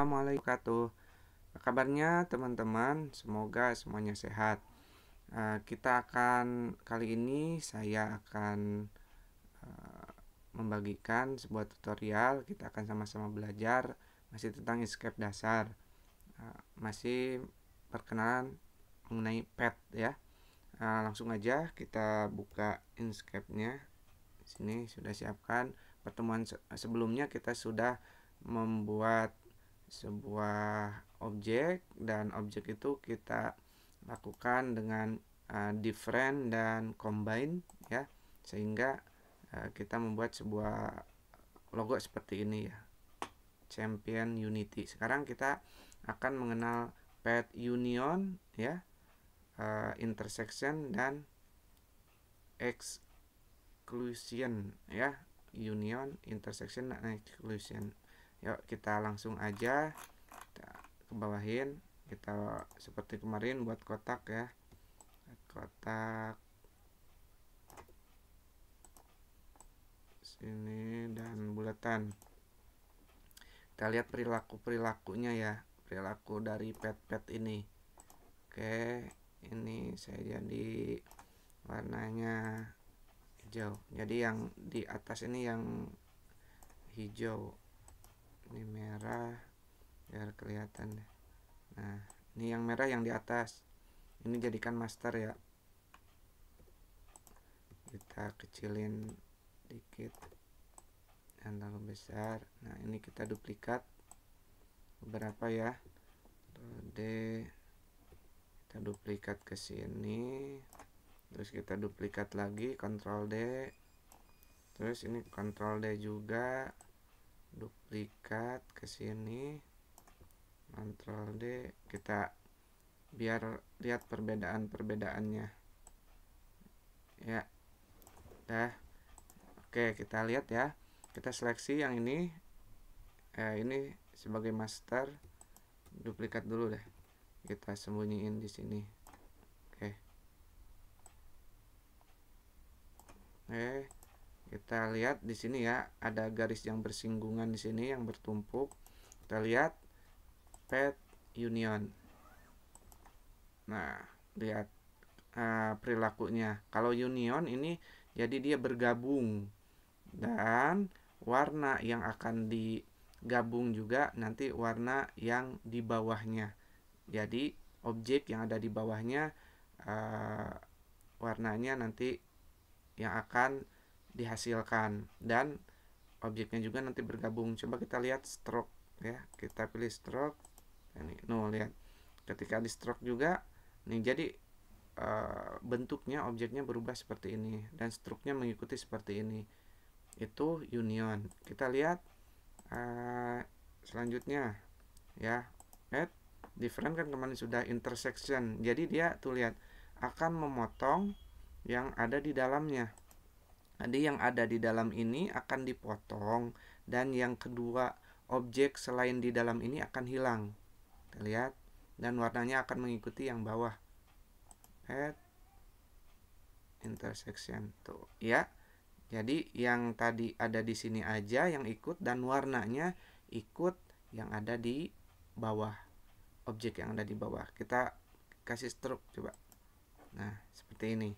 Assalamualaikum warahmatullahi wabarakatuh. kabarnya teman-teman? Semoga semuanya sehat. Eh, kita akan kali ini saya akan eh, membagikan sebuah tutorial. Kita akan sama-sama belajar masih tentang escape dasar. Eh, masih perkenalan mengenai pet ya. langsung aja kita buka Inkscape-nya. Sini sudah siapkan pertemuan sebelumnya kita sudah membuat sebuah objek dan objek itu kita lakukan dengan uh, different dan combine ya sehingga uh, kita membuat sebuah logo seperti ini ya champion unity sekarang kita akan mengenal pet union ya uh, intersection dan exclusion ya union intersection dan exclusion yuk kita langsung aja kita bawahin kita seperti kemarin buat kotak ya kotak sini dan bulatan kita lihat perilaku perilakunya ya perilaku dari pet-pet ini oke ini saya jadi warnanya hijau jadi yang di atas ini yang hijau merah biar kelihatan nah ini yang merah yang di atas ini jadikan master ya kita kecilin dikit dan terlalu besar nah ini kita duplikat berapa ya D kita duplikat ke sini terus kita duplikat lagi Ctrl D terus ini Ctrl D juga duplikat ke sini Ctrl D kita biar lihat perbedaan-perbedaannya ya dah oke kita lihat ya kita seleksi yang ini eh, ini sebagai master duplikat dulu deh kita sembunyiin di sini oke oke kita lihat di sini ya ada garis yang bersinggungan di sini yang bertumpuk kita lihat pet union nah lihat uh, perilakunya kalau union ini jadi dia bergabung dan warna yang akan digabung juga nanti warna yang di bawahnya jadi objek yang ada di bawahnya uh, warnanya nanti yang akan dihasilkan dan objeknya juga nanti bergabung coba kita lihat stroke ya kita pilih stroke ini nah, no lihat ketika di stroke juga nih jadi e, bentuknya objeknya berubah seperti ini dan struknya mengikuti seperti ini itu union kita lihat e, selanjutnya ya add different kan kemarin sudah intersection jadi dia tuh lihat akan memotong yang ada di dalamnya Nanti yang ada di dalam ini akan dipotong dan yang kedua objek selain di dalam ini akan hilang. Kita lihat dan warnanya akan mengikuti yang bawah. Add intersection tuh ya. Jadi yang tadi ada di sini aja yang ikut dan warnanya ikut yang ada di bawah objek yang ada di bawah. Kita kasih stroke coba. Nah, seperti ini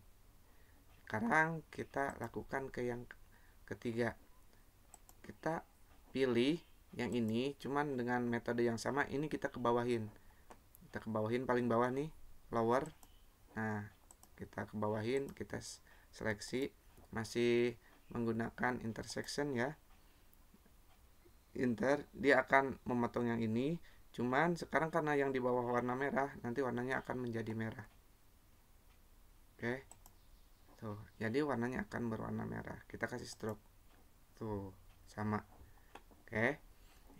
sekarang kita lakukan ke yang ketiga kita pilih yang ini cuman dengan metode yang sama ini kita kebawahin kita kebawahin paling bawah nih lower nah kita kebawahin kita seleksi masih menggunakan intersection ya inter dia akan memotong yang ini cuman sekarang karena yang di bawah warna merah nanti warnanya akan menjadi merah oke okay tuh gitu. jadi warnanya akan berwarna merah kita kasih stroke tuh sama oke okay.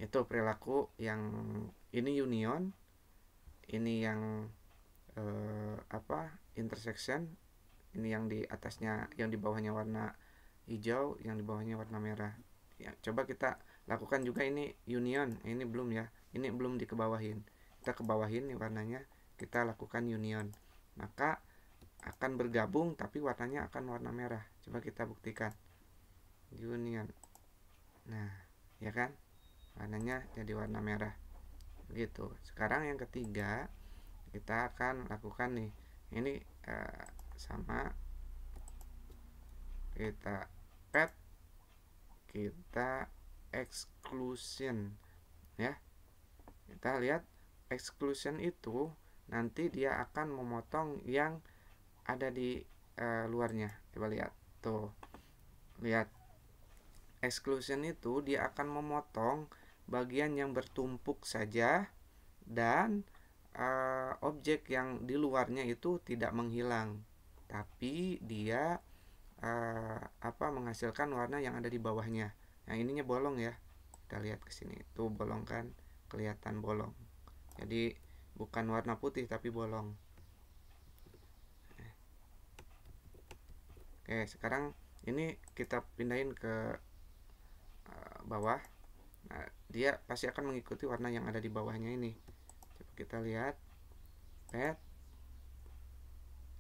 itu perilaku yang ini union ini yang eh, apa intersection ini yang di atasnya yang di bawahnya warna hijau yang di bawahnya warna merah ya coba kita lakukan juga ini union ini belum ya ini belum dikebawahin kita kebawahin nih warnanya kita lakukan union maka akan bergabung tapi warnanya akan warna merah coba kita buktikan union nah ya kan warnanya jadi warna merah begitu sekarang yang ketiga kita akan lakukan nih ini eh, sama kita pet kita exclusion ya kita lihat exclusion itu nanti dia akan memotong yang ada di uh, luarnya coba lihat tuh lihat exclusion itu dia akan memotong bagian yang bertumpuk saja dan uh, objek yang di luarnya itu tidak menghilang tapi dia uh, apa menghasilkan warna yang ada di bawahnya yang ininya bolong ya kita lihat ke sini itu bolong kan kelihatan bolong jadi bukan warna putih tapi bolong Oke sekarang ini kita pindahin ke eh, bawah nah, dia pasti akan mengikuti warna yang ada di bawahnya ini coba kita lihat pet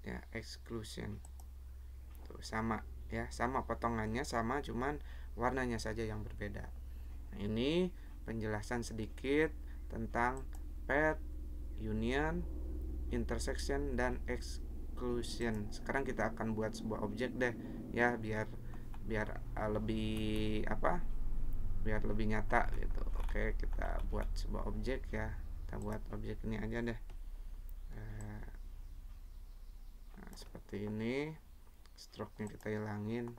ya exclusion tuh sama ya sama potongannya sama cuman warnanya saja yang berbeda nah, ini penjelasan sedikit tentang pet union intersection dan exclusion exclusion sekarang kita akan buat sebuah objek deh ya biar biar uh, lebih apa biar lebih nyata gitu oke kita buat sebuah objek ya kita buat objek ini aja deh eh, nah, seperti ini stroke nya kita hilangin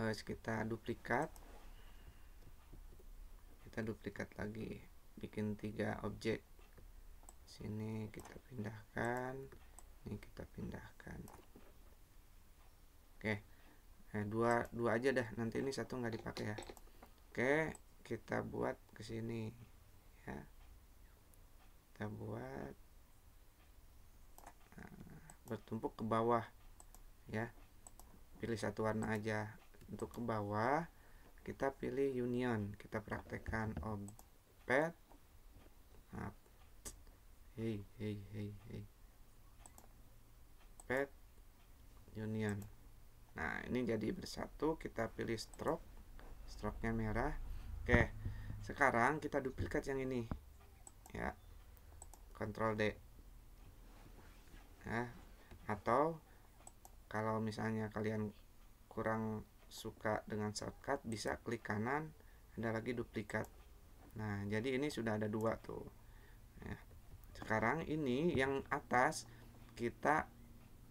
terus kita duplikat kita duplikat lagi bikin tiga objek sini kita pindahkan ini kita pindahkan oke eh, dua dua aja dah nanti ini satu nggak dipakai ya oke kita buat ke sini ya kita buat nah, bertumpuk ke bawah ya pilih satu warna aja untuk ke bawah kita pilih union kita praktekkan obet nah, hey hey hey hey pet union nah ini jadi bersatu kita pilih stroke stroke nya merah oke sekarang kita duplikat yang ini ya Control D nah atau kalau misalnya kalian kurang suka dengan shortcut bisa klik kanan ada lagi duplikat nah jadi ini sudah ada dua tuh sekarang ini yang atas kita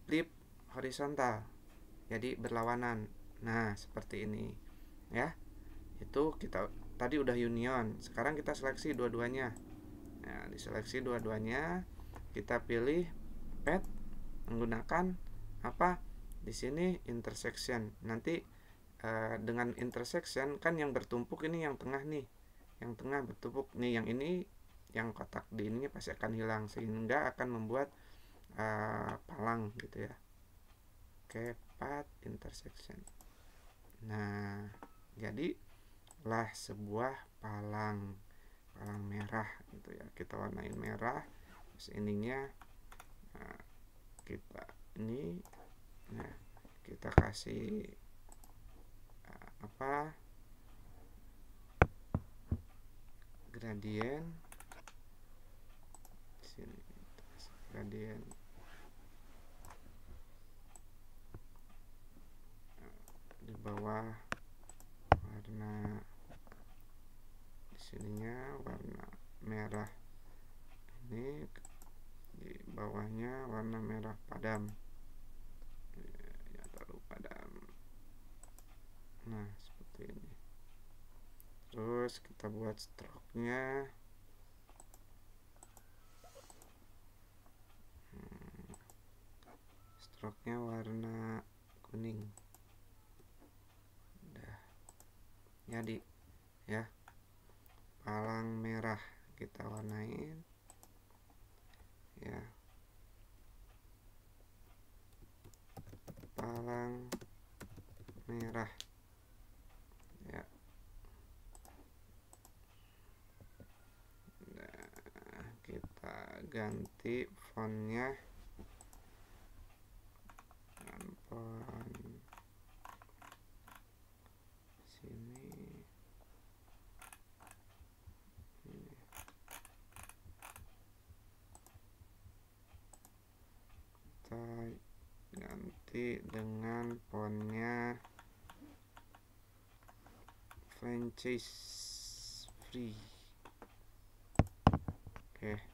flip horizontal jadi berlawanan nah seperti ini ya itu kita tadi udah union sekarang kita seleksi dua-duanya nah diseleksi dua-duanya kita pilih pet menggunakan apa di sini intersection nanti uh, dengan intersection kan yang bertumpuk ini yang tengah nih yang tengah bertumpuk nih yang ini yang kotak di ininya pasti akan hilang sehingga akan membuat uh, palang gitu ya oke path intersection nah jadi lah sebuah palang palang merah gitu ya kita warnain merah terus ininya nah, kita ini nah kita kasih eh, apa gradient gradient di bawah warna di sininya warna merah ini di bawahnya warna merah padam iya, ya terlalu padam nah seperti ini terus kita buat stroke nya roknya warna kuning udah jadi ya palang merah kita warnain ya palang merah ya nah, kita ganti fontnya pelan sini kita ganti dengan fontnya franchise free oke okay.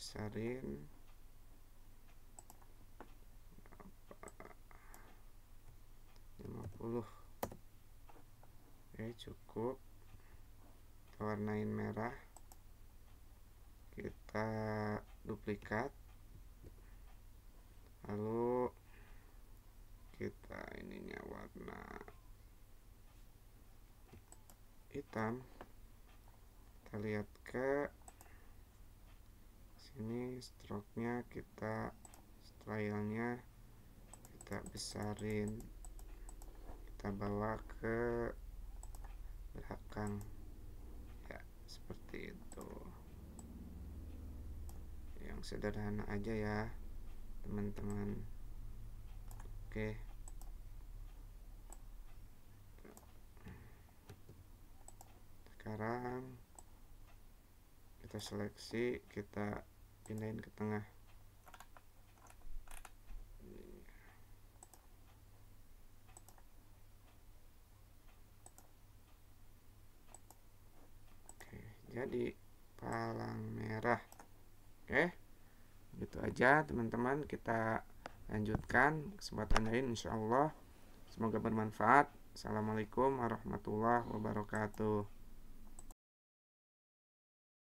besarin lima puluh oke cukup kita warnain merah kita duplikat lalu kita ininya warna hitam kita lihat ke ini stroke-nya kita style nya kita besarin kita bawa ke belakang ya seperti itu yang sederhana aja ya teman-teman oke sekarang kita seleksi kita pindahin ke tengah oke jadi palang merah oke gitu aja teman-teman kita lanjutkan kesempatan lain insyaallah semoga bermanfaat assalamualaikum warahmatullahi wabarakatuh